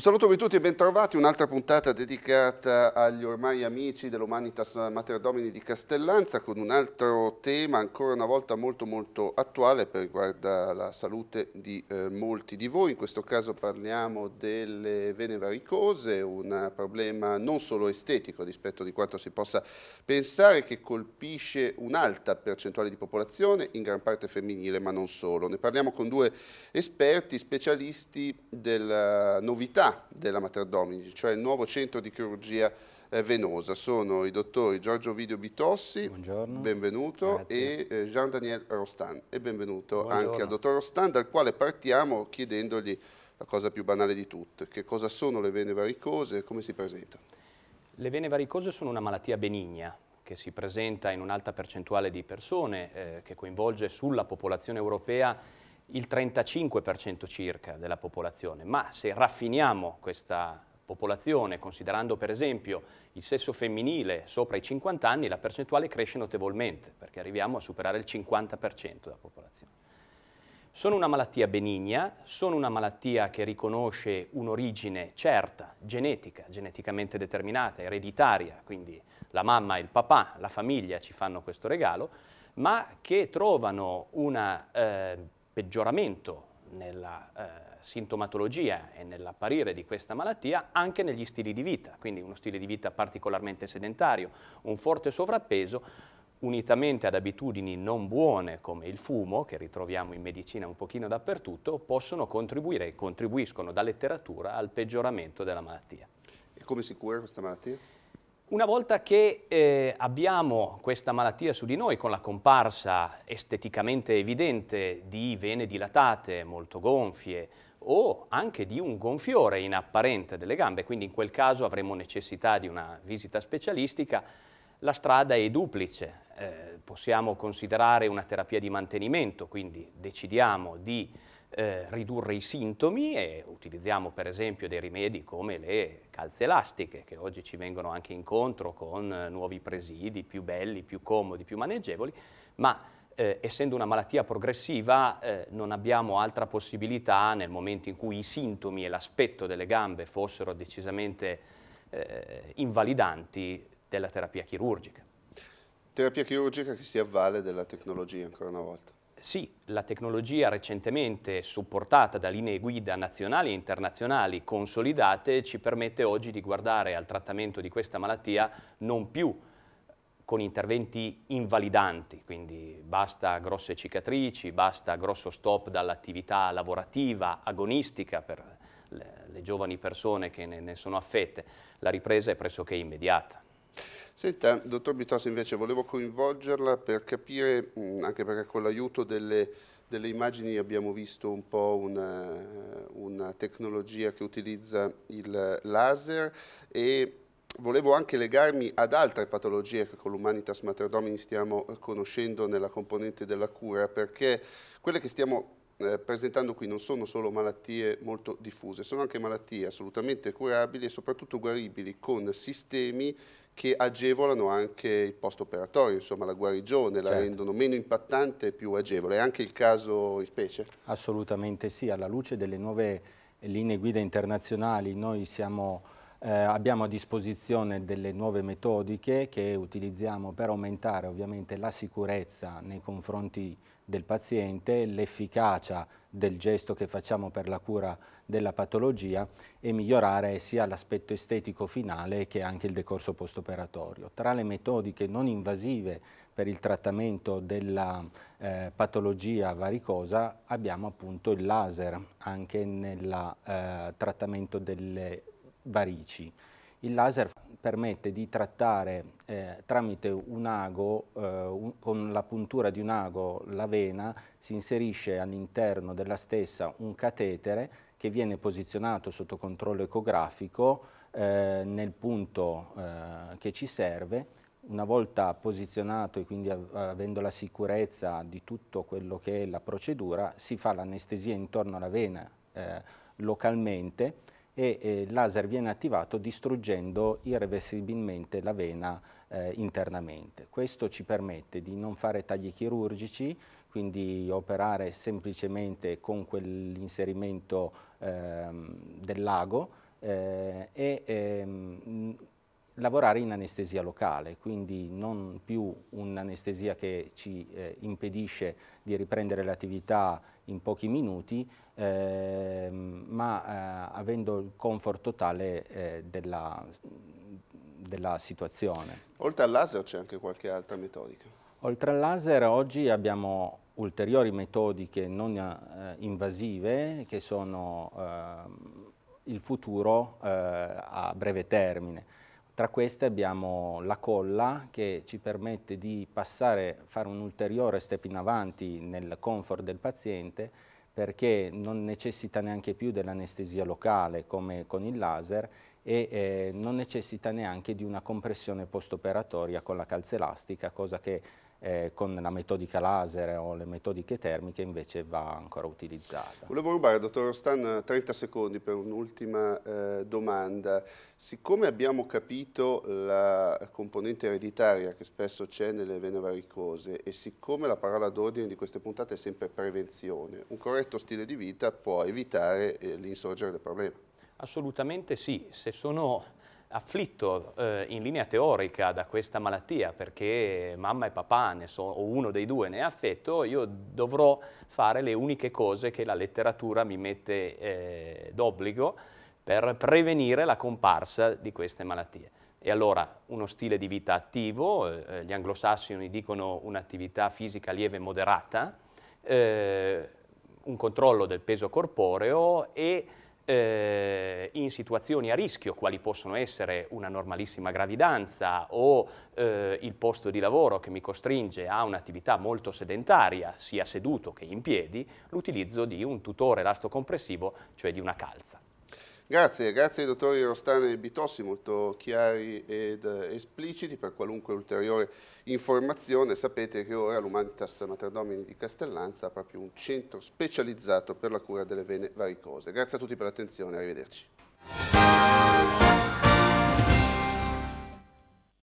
Un saluto a tutti e bentrovati, un'altra puntata dedicata agli ormai amici dell'Umanitas Mater Domini di Castellanza con un altro tema ancora una volta molto molto attuale per riguarda la salute di eh, molti di voi, in questo caso parliamo delle vene varicose, un problema non solo estetico rispetto di quanto si possa pensare che colpisce un'alta percentuale di popolazione, in gran parte femminile ma non solo. Ne parliamo con due esperti, specialisti della novità della Mater Domini, cioè il nuovo centro di chirurgia eh, venosa. Sono i dottori Giorgio Vidio Bitossi, Buongiorno. benvenuto, Grazie. e eh, Jean-Daniel Rostan. E benvenuto Buongiorno. anche al dottor Rostan, dal quale partiamo chiedendogli la cosa più banale di tutte, che cosa sono le vene varicose e come si presentano? Le vene varicose sono una malattia benigna che si presenta in un'alta percentuale di persone, eh, che coinvolge sulla popolazione europea il 35% circa della popolazione, ma se raffiniamo questa popolazione, considerando per esempio il sesso femminile sopra i 50 anni, la percentuale cresce notevolmente, perché arriviamo a superare il 50% della popolazione. Sono una malattia benigna, sono una malattia che riconosce un'origine certa, genetica, geneticamente determinata, ereditaria, quindi la mamma e il papà, la famiglia ci fanno questo regalo, ma che trovano una eh, peggioramento nella eh, sintomatologia e nell'apparire di questa malattia anche negli stili di vita, quindi uno stile di vita particolarmente sedentario, un forte sovrappeso unitamente ad abitudini non buone come il fumo, che ritroviamo in medicina un pochino dappertutto, possono contribuire e contribuiscono da letteratura al peggioramento della malattia. E come si cura questa malattia? Una volta che eh, abbiamo questa malattia su di noi con la comparsa esteticamente evidente di vene dilatate, molto gonfie o anche di un gonfiore in apparente delle gambe, quindi in quel caso avremo necessità di una visita specialistica, la strada è duplice. Eh, possiamo considerare una terapia di mantenimento, quindi decidiamo di eh, ridurre i sintomi e utilizziamo per esempio dei rimedi come le calze elastiche che oggi ci vengono anche incontro con eh, nuovi presidi più belli, più comodi, più maneggevoli, ma eh, essendo una malattia progressiva eh, non abbiamo altra possibilità nel momento in cui i sintomi e l'aspetto delle gambe fossero decisamente eh, invalidanti della terapia chirurgica. Terapia chirurgica che si avvale della tecnologia ancora una volta. Sì, la tecnologia recentemente supportata da linee guida nazionali e internazionali consolidate ci permette oggi di guardare al trattamento di questa malattia non più con interventi invalidanti, quindi basta grosse cicatrici, basta grosso stop dall'attività lavorativa, agonistica per le, giovani persone che ne sono affette, la ripresa è pressoché immediata. Senta, dottor Bitossi, invece volevo coinvolgerla per capire, mm, anche perché con l'aiuto delle, delle, immagini abbiamo visto un po' una, eh, una tecnologia che utilizza il laser e volevo anche legarmi ad altre patologie che con l'Humanitas Mater Domini stiamo conoscendo nella componente della cura, perché quelle che stiamo eh, presentando qui non sono solo malattie molto diffuse, sono anche malattie assolutamente curabili e soprattutto guaribili con sistemi che agevolano anche il post operatorio, insomma la guarigione, certo. la rendono meno impattante e più agevole. È anche il caso in specie? Assolutamente sì, alla luce delle nuove linee guida internazionali noi siamo eh, abbiamo a disposizione delle nuove metodiche che utilizziamo per aumentare ovviamente la sicurezza nei confronti del paziente, l'efficacia del gesto che facciamo per la cura della patologia e migliorare sia l'aspetto estetico finale che anche il decorso postoperatorio. Tra le metodiche non invasive per il trattamento della eh, patologia varicosa abbiamo appunto il laser anche nel eh, trattamento delle varici. Il laser permette di trattare eh, tramite un ago, eh, un, con la puntura di un ago, la vena, si inserisce all'interno della stessa un catetere che viene posizionato sotto controllo ecografico eh, nel punto eh, che ci serve. Una volta posizionato e quindi av avendo la sicurezza di tutto quello che è la procedura, si fa l'anestesia intorno alla vena eh, localmente e il laser viene attivato distruggendo irreversibilmente la vena eh, internamente. Questo ci permette di non fare tagli chirurgici, quindi operare semplicemente con quell'inserimento ehm, del lago eh, e ehm, lavorare in anestesia locale, quindi non più un'anestesia che ci eh, impedisce di riprendere l'attività in pochi minuti, eh, ma eh, avendo il comfort totale eh, della, della situazione. Oltre al laser c'è anche qualche altra metodica? Oltre al laser oggi abbiamo ulteriori metodiche non eh, invasive che sono eh, il futuro eh, a breve termine. Tra queste abbiamo la colla che ci permette di passare, fare un ulteriore step in avanti nel comfort del paziente perché non necessita neanche più dell'anestesia locale come con il laser e eh, non necessita neanche di una compressione postoperatoria con la calza elastica, cosa che eh, con la metodica laser o le metodiche termiche invece va ancora utilizzata. Volevo rubare, dottor Rostan, 30 secondi per un'ultima eh, domanda. Siccome abbiamo capito la componente ereditaria che spesso c'è nelle vene varicose e siccome la parola d'ordine di queste puntate è sempre prevenzione, un corretto stile di vita può evitare eh, l'insorgere del problema? Assolutamente sì, se sono afflitto eh, in linea teorica da questa malattia perché mamma e papà ne so, o uno dei due ne è affetto, io dovrò fare le uniche cose che la letteratura mi mette eh, d'obbligo per prevenire la comparsa di queste malattie. E allora uno stile di vita attivo, eh, gli anglosassoni dicono un'attività fisica lieve e moderata, eh, un controllo del peso corporeo e eh, in situazioni a rischio, quali possono essere una normalissima gravidanza o eh, il posto di lavoro che mi costringe a un'attività molto sedentaria, sia seduto che in piedi, l'utilizzo di un tutore elasto cioè di una calza. Grazie, grazie ai dottori Rostane e Bitossi, molto chiari ed eh, espliciti per qualunque ulteriore informazione. Sapete che ora l'Umanitas Materdomini di Castellanza ha proprio un centro specializzato per la cura delle vene varicose. Grazie a tutti per l'attenzione, arrivederci.